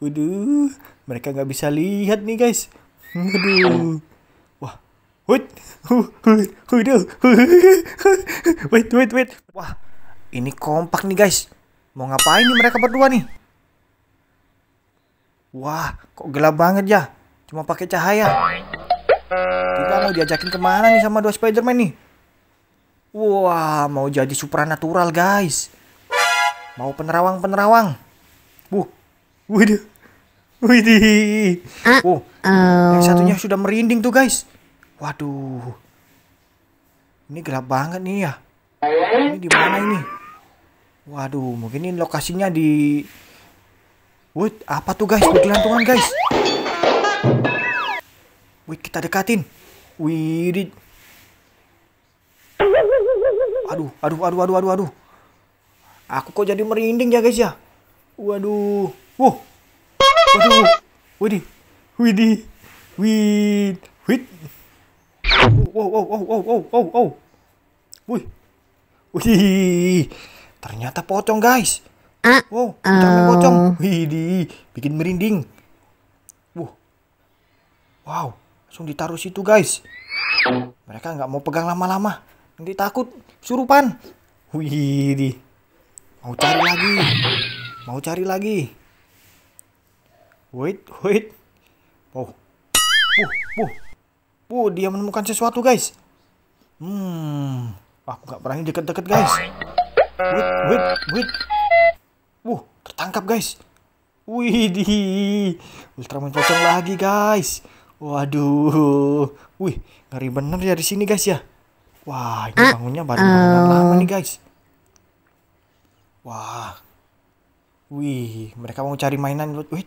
Waduh, mereka nggak bisa lihat nih guys. Waduh. Wah. Wait. Waduh. Wait, wait, wait. Wah, ini kompak nih guys. Mau ngapain nih mereka berdua nih? Wah, kok gelap banget ya? Cuma pakai cahaya. Kita mau diajakin kemana nih sama dua Spiderman nih? Wah, mau jadi supranatural guys. Mau penerawang-penerawang. Buh, Waduh. Widih. Uh, ah, oh, eh. yang satunya sudah merinding tuh guys. Waduh. Ini gelap banget nih ya. Ini di mana ini? Waduh, mungkin ini lokasinya di Wih, apa tuh guys? Bergelantungan guys. Wih, kita dekatin. Wih, Waduh, Aduh, aduh, aduh, aduh, aduh, aduh. Aku kok jadi merinding ya guys ya. Waduh. Wow. Waduh. Widih. Widih. Wid. Wid. Wow, wow, wow, wow, wow, wow, wow. Wih. Wih. Ternyata pocong, guys. Ah, wow, Ternyata eh. pocong. Widih, bikin merinding. Wow. Wow, langsung ditaruh situ, guys. Mereka nggak mau pegang lama-lama. Nanti takut surupan. Widih. Mau cari lagi. Mau cari lagi. Wait, wait. Oh. Uh, uh. Uh, dia menemukan sesuatu, guys. Hmm. Ah, aku nggak berani deket-deket, guys. Wait, wait, wait. Uh, tertangkap, guys. Widih. Ultraman pocong lagi, guys. Waduh. Wih, ngeri bener ya di sini, guys ya. Wah, ini ah, bangunnya baru bangunan eh. lama nih, guys. Wah. Wih, mereka mau cari mainan. Wait,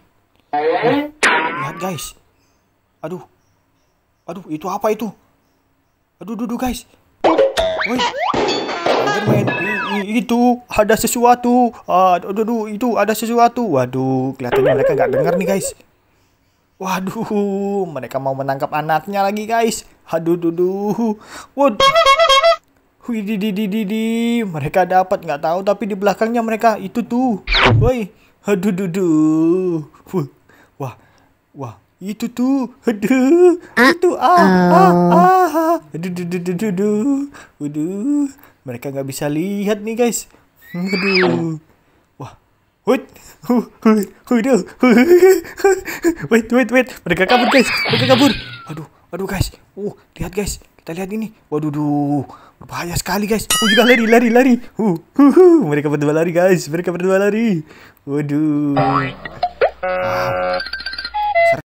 lihat guys. Aduh. Aduh, itu apa itu? Aduh, duduh guys. Woi. itu ada sesuatu. Aduh, aduh, itu ada sesuatu. Waduh, kelihatannya mereka nggak dengar nih guys. Waduh, mereka mau menangkap anaknya lagi guys. Aduh, duduh. Waduh. di, mereka dapat nggak tahu tapi di belakangnya mereka itu tuh. Woi, aduh duduh. Wuh. Wah, itu tuh. Aduh, ah, itu ah, ah, oh. ah, ah. Aduh, aduh, aduh, aduh, aduh. aduh. Mereka nggak bisa lihat nih, guys. Hmm, aduh. Wah. Wait. Aduh. Wait, wait, wait. Mereka kabur, guys. Mereka kabur. Aduh, aduh, guys. Uh, lihat, guys. Kita lihat ini. Waduh, duh. Bahaya sekali, guys. Aku juga lari, lari, lari. Uh, uh, uh. Mereka berdua lari, guys. Mereka berdua lari. Waduh. Ah.